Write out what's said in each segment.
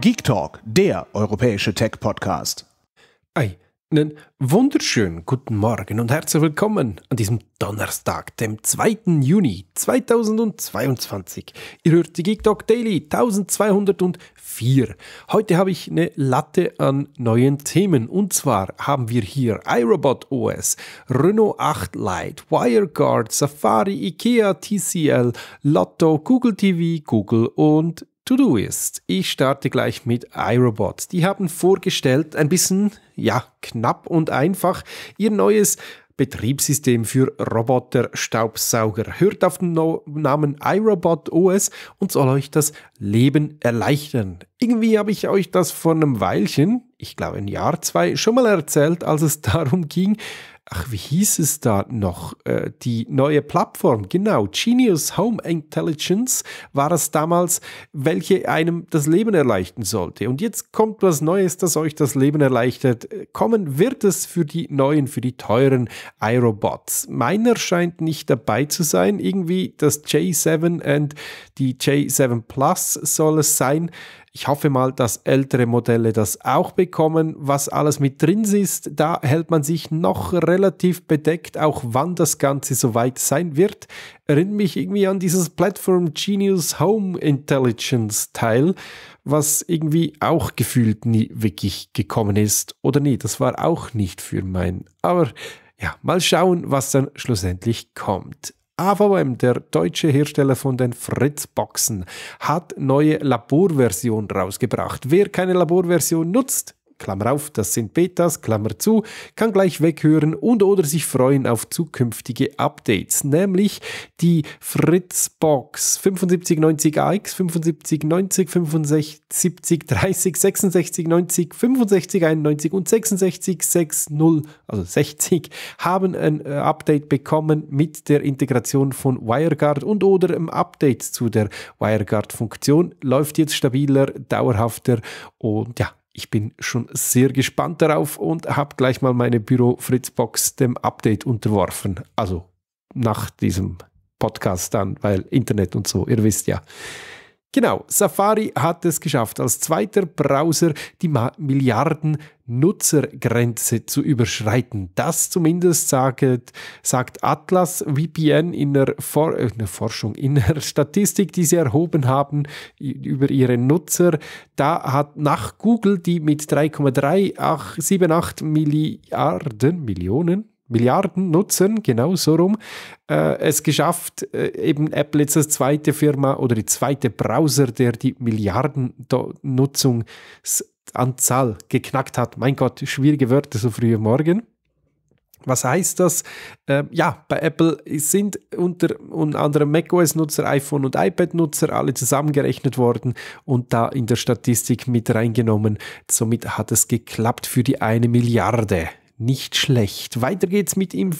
Geek Talk, der europäische Tech-Podcast. Ei, einen wunderschönen guten Morgen und herzlich willkommen an diesem Donnerstag, dem 2. Juni 2022. Ihr hört die Geek Talk Daily 1204. Heute habe ich eine Latte an neuen Themen. Und zwar haben wir hier iRobot OS, Renault 8 Lite, WireGuard, Safari, IKEA, TCL, Lotto, Google TV, Google und To-Do Todoist. Ich starte gleich mit iRobot. Die haben vorgestellt, ein bisschen, ja, knapp und einfach, ihr neues Betriebssystem für Roboter-Staubsauger. Hört auf den no Namen iRobot OS und soll euch das Leben erleichtern. Irgendwie habe ich euch das vor einem Weilchen, ich glaube ein Jahr, zwei, schon mal erzählt, als es darum ging, ach, wie hieß es da noch? Äh, die neue Plattform, genau, Genius Home Intelligence war es damals, welche einem das Leben erleichtern sollte. Und jetzt kommt was Neues, das euch das Leben erleichtert. Kommen wird es für die neuen, für die teuren iRobots. Meiner scheint nicht dabei zu sein. Irgendwie das J7 und die J7 Plus soll es sein. Ich hoffe mal, dass ältere Modelle das auch bekommen. Was alles mit drin ist, da hält man sich noch relativ bedeckt, auch wann das Ganze soweit sein wird. Erinnert mich irgendwie an dieses Platform Genius Home Intelligence Teil, was irgendwie auch gefühlt nie wirklich gekommen ist. Oder nee, das war auch nicht für mein. Aber ja, mal schauen, was dann schlussendlich kommt. AVM, der deutsche Hersteller von den Fritzboxen, hat neue Laborversion rausgebracht. Wer keine Laborversion nutzt, Klammer auf, das sind Betas, Klammer zu, kann gleich weghören und oder sich freuen auf zukünftige Updates, nämlich die Fritzbox 7590AX, 7590, 7530, 6690, 6591 und 6660, also 60, haben ein äh, Update bekommen mit der Integration von WireGuard und oder im Update zu der WireGuard-Funktion. Läuft jetzt stabiler, dauerhafter und ja, ich bin schon sehr gespannt darauf und habe gleich mal meine Büro-Fritzbox dem Update unterworfen. Also nach diesem Podcast dann, weil Internet und so, ihr wisst ja. Genau, Safari hat es geschafft, als zweiter Browser die Milliarden Nutzergrenze zu überschreiten. Das zumindest sagt, sagt Atlas VPN in der, For äh, in der Forschung, in der Statistik, die sie erhoben haben über ihre Nutzer. Da hat nach Google, die mit 3,378 Milliarden, Millionen, Milliarden Nutzern, genau so rum, äh, es geschafft, äh, eben Apple jetzt als zweite Firma oder die zweite Browser, der die Milliardennutzungsanzahl geknackt hat. Mein Gott, schwierige Wörter so früh am Morgen. Was heißt das? Ähm, ja, bei Apple sind unter, unter anderem macOS-Nutzer, iPhone- und iPad-Nutzer alle zusammengerechnet worden und da in der Statistik mit reingenommen. Somit hat es geklappt für die eine Milliarde nicht schlecht. Weiter geht's mit im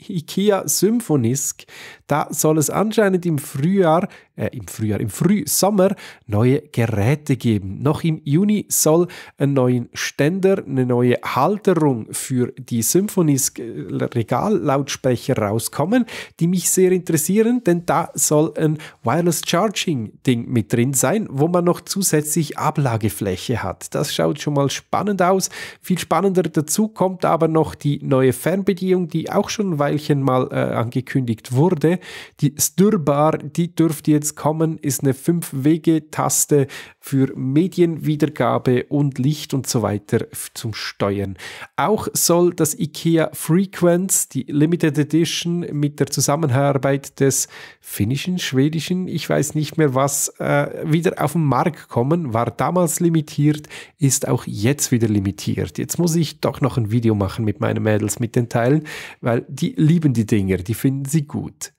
IKEA Symphonisk. Da soll es anscheinend im Frühjahr äh, im Frühjahr, im Frühsommer neue Geräte geben. Noch im Juni soll ein neuen Ständer, eine neue Halterung für die Symphonies äh, Regallautsprecher rauskommen, die mich sehr interessieren, denn da soll ein Wireless Charging Ding mit drin sein, wo man noch zusätzlich Ablagefläche hat. Das schaut schon mal spannend aus. Viel spannender dazu kommt aber noch die neue Fernbedienung, die auch schon ein Weilchen mal äh, angekündigt wurde. Die Stürbar, die dürft ihr jetzt kommen, ist eine 5 wege taste für Medienwiedergabe und Licht und so weiter zum Steuern. Auch soll das IKEA Frequence, die Limited Edition mit der Zusammenarbeit des finnischen, schwedischen, ich weiß nicht mehr was, äh, wieder auf den Markt kommen. War damals limitiert, ist auch jetzt wieder limitiert. Jetzt muss ich doch noch ein Video machen mit meinen Mädels, mit den Teilen, weil die lieben die Dinger, die finden sie gut.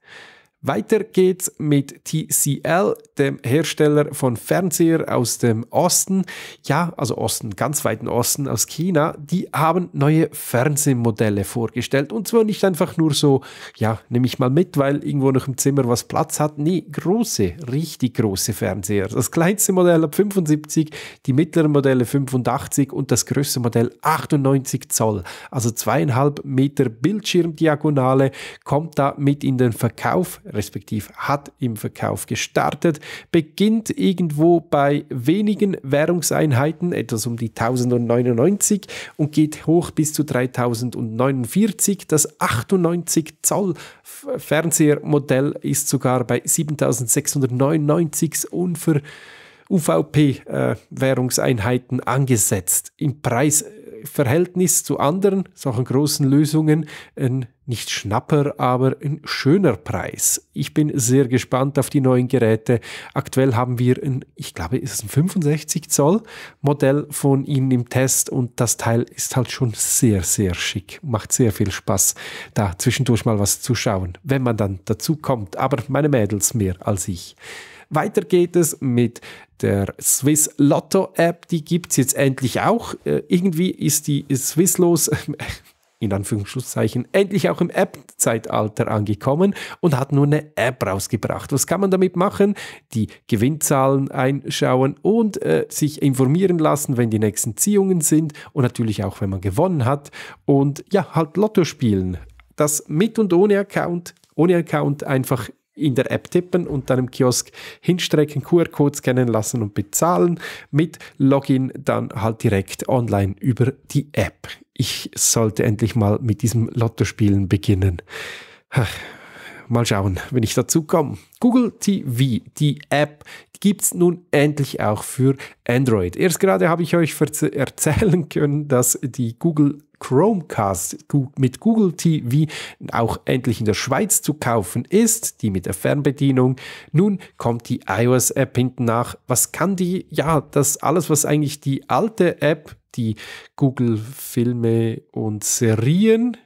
Weiter geht's mit TCL, dem Hersteller von Fernseher aus dem Osten. Ja, also Osten, ganz weiten Osten aus China. Die haben neue Fernsehmodelle vorgestellt. Und zwar nicht einfach nur so, ja, nehme ich mal mit, weil irgendwo noch im Zimmer was Platz hat. Nee, große, richtig große Fernseher. Das kleinste Modell ab 75, die mittleren Modelle 85 und das größte Modell 98 Zoll. Also zweieinhalb Meter Bildschirmdiagonale kommt da mit in den Verkauf respektiv hat im Verkauf gestartet, beginnt irgendwo bei wenigen Währungseinheiten, etwas um die 1099 und geht hoch bis zu 3049. Das 98 Zoll Fernsehermodell ist sogar bei 7699 unver UVP-Währungseinheiten angesetzt. Im Preis Verhältnis zu anderen, solchen großen Lösungen, ein nicht schnapper, aber ein schöner Preis. Ich bin sehr gespannt auf die neuen Geräte. Aktuell haben wir ein, ich glaube, es ist ein 65 Zoll Modell von Ihnen im Test und das Teil ist halt schon sehr, sehr schick. Macht sehr viel Spaß, da zwischendurch mal was zu schauen, wenn man dann dazu kommt. Aber meine Mädels mehr als ich. Weiter geht es mit der Swiss Lotto App, die gibt es jetzt endlich auch. Äh, irgendwie ist die Swisslos in Anführungszeichen endlich auch im App-Zeitalter angekommen und hat nur eine App rausgebracht. Was kann man damit machen? Die Gewinnzahlen einschauen und äh, sich informieren lassen, wenn die nächsten Ziehungen sind und natürlich auch, wenn man gewonnen hat und ja, halt Lotto spielen. Das mit und ohne Account, ohne Account einfach in der App tippen und dann im Kiosk hinstrecken, QR-Code scannen lassen und bezahlen. Mit Login dann halt direkt online über die App. Ich sollte endlich mal mit diesem Lottospielen beginnen. Mal schauen, wenn ich dazu komme. Google TV, die App, gibt es nun endlich auch für Android. Erst gerade habe ich euch erzählen können, dass die Google Chromecast mit Google TV auch endlich in der Schweiz zu kaufen ist, die mit der Fernbedienung. Nun kommt die iOS-App hinten nach. Was kann die? Ja, das alles, was eigentlich die alte App, die Google Filme und Serien,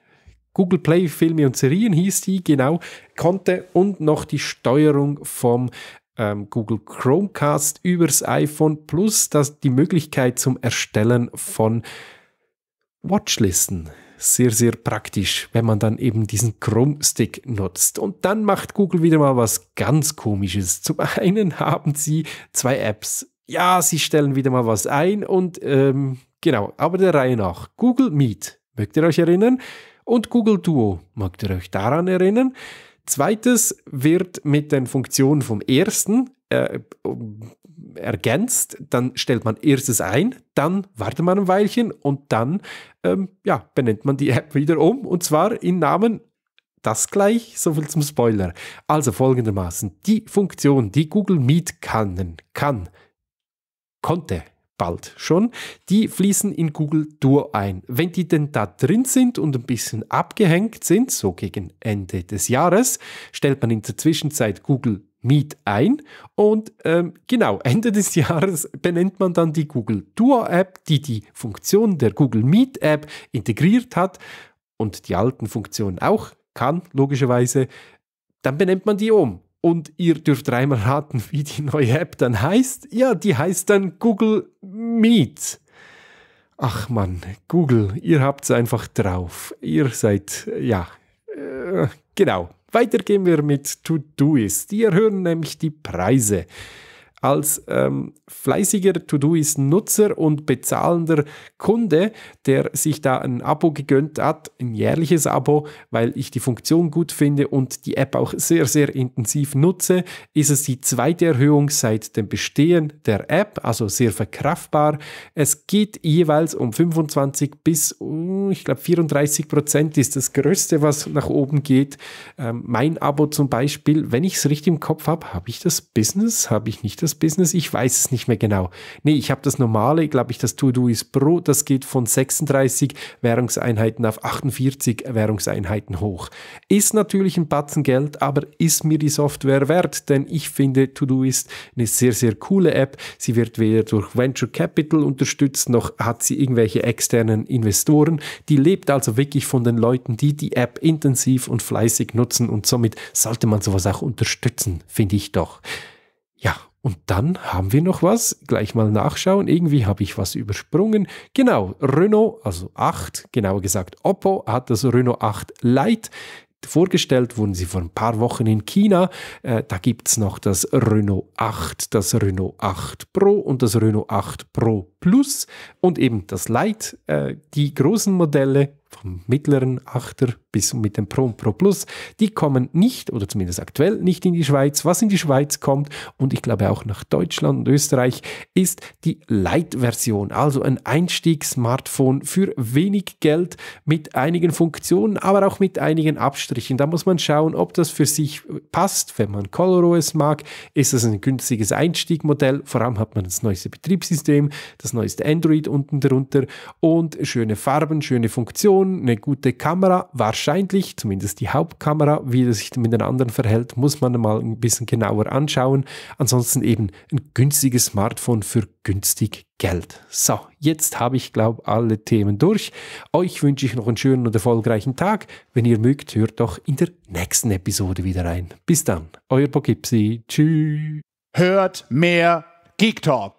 Google Play Filme und Serien hieß die, genau, konnte und noch die Steuerung vom ähm, Google Chromecast übers iPhone plus das, die Möglichkeit zum Erstellen von Watchlisten. Sehr, sehr praktisch, wenn man dann eben diesen Chrome-Stick nutzt. Und dann macht Google wieder mal was ganz Komisches. Zum einen haben sie zwei Apps. Ja, sie stellen wieder mal was ein und ähm, genau, aber der Reihe nach. Google Meet, mögt ihr euch erinnern? Und Google Duo, mögt ihr euch daran erinnern? Zweites wird mit den Funktionen vom ersten äh, ergänzt, dann stellt man erstes ein, dann wartet man ein Weilchen und dann ähm, ja, benennt man die App wieder um und zwar in Namen das gleich, soviel zum Spoiler. Also folgendermaßen, die Funktion, die Google Meet kann, kann, konnte, bald schon, die fließen in Google Duo ein. Wenn die denn da drin sind und ein bisschen abgehängt sind, so gegen Ende des Jahres, stellt man in der Zwischenzeit Google Meet ein. Und ähm, genau, Ende des Jahres benennt man dann die Google Duo App, die die Funktion der Google Meet App integriert hat und die alten Funktionen auch kann, logischerweise. Dann benennt man die um. Und ihr dürft dreimal raten, wie die neue App dann heißt. Ja, die heißt dann Google Meet. Ach man, Google, ihr habt es einfach drauf. Ihr seid, ja, äh, genau. Weiter gehen wir mit To Do ist. Die erhöhen nämlich die Preise als ähm, fleißiger Todoist-Nutzer und bezahlender Kunde, der sich da ein Abo gegönnt hat, ein jährliches Abo, weil ich die Funktion gut finde und die App auch sehr, sehr intensiv nutze, ist es die zweite Erhöhung seit dem Bestehen der App, also sehr verkraftbar. Es geht jeweils um 25 bis, uh, ich glaube, 34 Prozent ist das Größte, was nach oben geht. Ähm, mein Abo zum Beispiel, wenn ich es richtig im Kopf habe, habe ich das Business, habe ich nicht das das Business? Ich weiß es nicht mehr genau. Nee, ich habe das normale, glaube ich, das To-Do ist Pro, das geht von 36 Währungseinheiten auf 48 Währungseinheiten hoch. Ist natürlich ein Batzen Geld, aber ist mir die Software wert, denn ich finde To-Do ist eine sehr, sehr coole App. Sie wird weder durch Venture Capital unterstützt, noch hat sie irgendwelche externen Investoren. Die lebt also wirklich von den Leuten, die die App intensiv und fleißig nutzen und somit sollte man sowas auch unterstützen, finde ich doch. Ja, und dann haben wir noch was. Gleich mal nachschauen. Irgendwie habe ich was übersprungen. Genau, Renault, also 8, genauer gesagt Oppo, hat das Renault 8 Lite. Vorgestellt wurden sie vor ein paar Wochen in China. Äh, da gibt es noch das Renault 8, das Renault 8 Pro und das Renault 8 Pro Plus und eben das Lite. Äh, die großen Modelle vom mittleren Achter bis mit dem Pro und Pro Plus, die kommen nicht oder zumindest aktuell nicht in die Schweiz. Was in die Schweiz kommt und ich glaube auch nach Deutschland und Österreich ist die Lite-Version, also ein Einstiegs-Smartphone für wenig Geld mit einigen Funktionen, aber auch mit einigen Abstrichen. Da muss man schauen, ob das für sich passt. Wenn man ColorOS mag, ist es ein günstiges Einstiegmodell. Vor allem hat man das neueste Betriebssystem, das neueste Android unten drunter und schöne Farben, schöne Funktionen Mikrofon, eine gute Kamera, wahrscheinlich, zumindest die Hauptkamera, wie das sich mit den anderen verhält, muss man mal ein bisschen genauer anschauen. Ansonsten eben ein günstiges Smartphone für günstig Geld. So, jetzt habe ich, glaube ich, alle Themen durch. Euch wünsche ich noch einen schönen und erfolgreichen Tag. Wenn ihr mögt, hört doch in der nächsten Episode wieder rein. Bis dann, euer Pogipsi. Tschüss. Hört mehr Geek Talk.